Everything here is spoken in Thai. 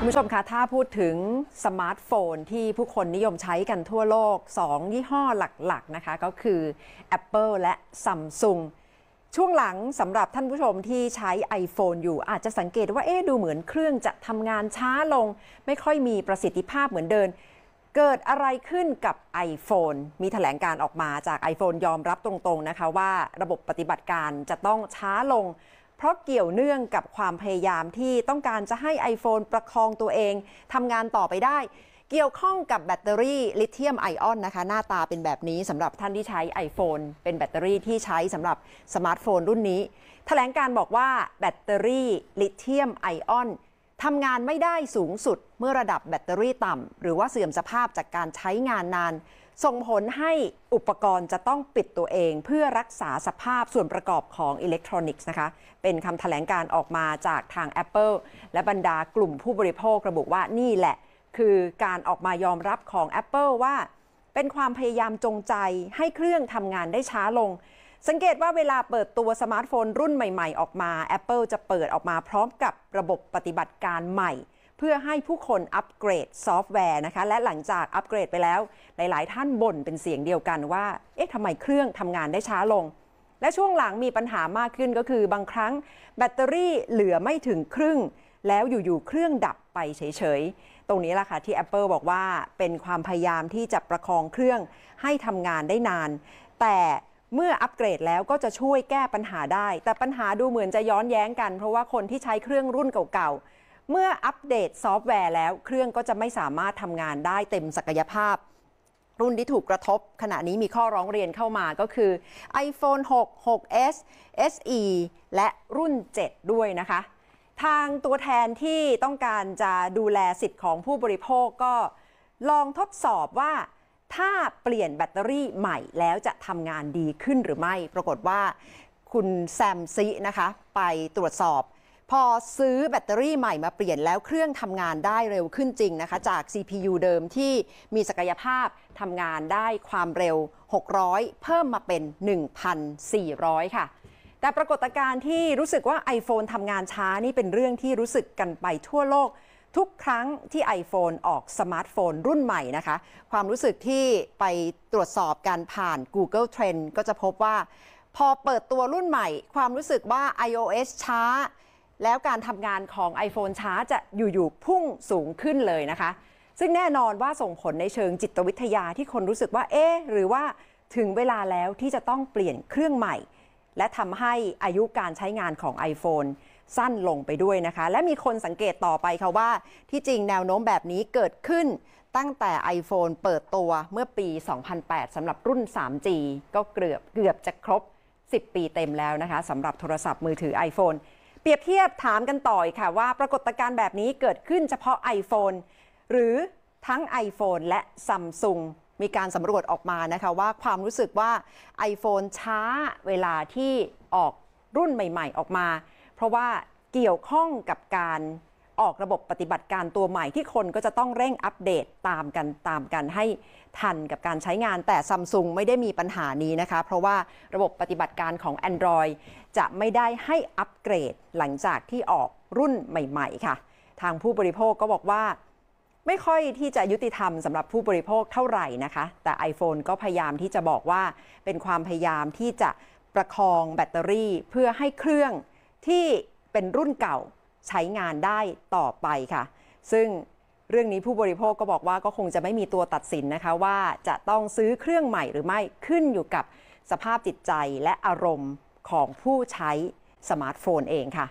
คุณผู้ชมคะ ถ้าพูดถึงสมาร์ทโฟนที่ผู้คนนิยมใช้กันทั่วโลก2ยี่ห้อหลัก ๆ นะคะ ก็คือ Apple และ Samsung ช่วงหลังสำหรับท่านผู้ชมที่ใช้ iPhone อยู่ อาจจะสังเกตว่า เอ๊ดูเหมือนเครื่องจะทำงานช้าลง ไม่ค่อยมีประสิทธิภาพเหมือนเดิม เกิดอะไรขึ้นกับ iPhone มีถแถลงการออกมาจาก iPhone ยอมรับตรงๆนะคะว่าระบบปฏิบัติการจะต้องช้าลงเพราะเกี่ยวเนื่องกับความพยายามที่ต้องการจะให้ iPhone ประคองตัวเองทำงานต่อไปได้ เกี่ยวข้องกับแบตเตอรี่ลิเธียมไอออนนะคะหน้าตาเป็นแบบนี้สำหรับท่านที่ใช้ iPhone เป็นแบตเตอรี่ที่ใช้สำหรับสมาร์ทโฟนรุ่นนี้แถลงการบอกว่า แบตเตอรี่ลิเธียมไอออนทำงานไม่ได้สูงสุดเมื่อระดับแบตเตอรี่ต่ำหรือว่าเสื่อมสภาพจากการใช้งานนานส่งผลให้อุปกรณ์จะต้องปิดตัวเอง เพื่อรักษาสภาพส่วนประกอบของอิเล็กทรอนิกส์นะคะเป็นคำแถลงการออกมาจากทาง Apple และบรรดากลุ่มผู้บริโภคระบุว่านี่แหละคือการออกมายอมรับของ Apple ว่า เป็นความพยายามจงใจให้เครื่องทำงานได้ช้าลง สังเกตว่าเวลาเปิดตัวสมาร์ทโฟนรุ่นใหม่ๆออกมา Apple จะเปิดออกมาพร้อมกับระบบปฏิบัติการใหม่เพื่อให้ผู้คนอัปเกรดซอฟต์แวร์นะคะ และหลังจากอัปเกรดไปแล้ว หลายๆท่านบ่นเป็นเสียงเดียวกันว่า เอ๊ะทำไมเครื่องทำงานได้ช้าลง และช่วงหลังมีปัญหามากขึ้นก็คือบางครั้งแบตเตอรี่เหลือไม่ถึงครึ่ง แล้วอยู่ๆเครื่องดับไปเฉยๆ ตรงนี้ล่ะค่ะที่ Apple บอกว่าเป็นความพยายามที่จะประคองเครื่องให้ทำงานได้นาน แต่เมื่ออัปเกรดแล้วก็จะช่วยแก้ปัญหาได้ แต่ปัญหาดูเหมือนจะย้อนแย้งกันเพราะว่าคนที่ใช้เครื่องรุ่นเก่าเมื่ออัปเดตซอฟต์แวร์แล้วเครื่องก็จะไม่สามารถทำงานได้เต็มศักยภาพ รุ่นที่ถูกกระทบขณะนี้มีข้อร้องเรียนเข้ามาก็คือ iPhone 6 6s SE และรุ่น 7 ด้วยนะคะ ทางตัวแทนที่ต้องการจะดูแลสิทธิ์ของผู้บริโภคก็ลองทดสอบว่า ถ้าเปลี่ยนแบตเตอรี่ใหม่แล้วจะทำงานดีขึ้นหรือไม่ปรากฏว่าคุณแซมซินะคะไปตรวจสอบพอซื้อแบตเตอรี่ใหม่มาเปลี่ยนแล้วเครื่องทำงานได้เร็วขึ้นจริงนะคะ จาก CPU เดิมที่มีศักยภาพทำงานได้ความเร็ว 600 เพิ่มมาเป็น 1,400 ค่ะ แต่ปรากฏการณ์ที่รู้สึกว่า iPhone ทำงานช้านี่เป็นเรื่องที่รู้สึกกันไปทั่วโลก ทุกครั้งที่ iPhone ออกสมาร์ทโฟนรุ่นใหม่นะคะ ความรู้สึกที่ไปตรวจสอบการผ่าน Google Trend ก็จะพบว่า พอเปิดตัวรุ่นใหม่ ความรู้สึกว่า iOS ช้าแล้วการทำงานของ iPhone ช้าจะอยู่ ๆ พุ่งสูงขึ้นเลยนะคะ ซึ่งแน่นอนว่าส่งผลในเชิงจิตวิทยาที่คนรู้สึกว่า เอ๊หรือว่าถึงเวลาแล้วที่จะต้องเปลี่ยนเครื่องใหม่ และทำให้อายุการใช้งานของ iPhone สั้นลงไปด้วยนะคะ และมีคนสังเกตต่อไปค่ะว่าที่จริงแนวโน้มแบบนี้เกิดขึ้น ตั้งแต่ iPhone เปิดตัวเมื่อปี 2008สำหรับรุ่น 3G ก็เกือบเกือบจะครบ 10 ปีเต็มแล้วนะคะสำหรับโทรศัพท์มือถือ iPhone รียบเทียบถามกันต่อยค่ะว่าปรากฏการณ์แบบนี้เกิดขึ้นเฉพาะ iPhone หรือทั้ง iPhone และ s a m s u n มีการสำรวจออกมานะคะว่าความรู้สึกว่า iPhone ช้าเวลาที่ออกรุ่นใหม่ๆ ออกมาเพราะว่าเกี่ยวข้องกับการออกระบบปฏิบัติการตัวใหม่ที่คนก็จะต้องเร่งอัปเดตตามกันตามกันให้ทันกับการใช้งานแต่ซัมซุงไม่ได้มีปัญหานี้นะคะ เพราะว่าระบบปฏิบัติการของ Android จะไม่ได้ให้อัปเกรด หลังจากที่ออกรุ่นใหม่ ๆ ค่ะ ทางผู้บริโภคก็บอกว่า ไม่ค่อยที่จะยุติธรรมสำหรับผู้บริโภคเท่าไหร่นะคะ แต่ iPhone ก็พยายามที่จะบอกว่า เป็นความพยายามที่จะประคองแบตเตอรี่ เพื่อให้เครื่องที่เป็นรุ่นเก่าใช้งานได้ต่อไปค่ะ ซึ่งเรื่องนี้ผู้บริโภคก็บอกว่าก็คงจะไม่มีตัวตัดสินนะคะ ว่าจะต้องซื้อเครื่องใหม่หรือไม่ขึ้นอยู่กับสภาพจิตใจและอารมณ์ของผู้ใช้สมาร์ทโฟนเองค่ะ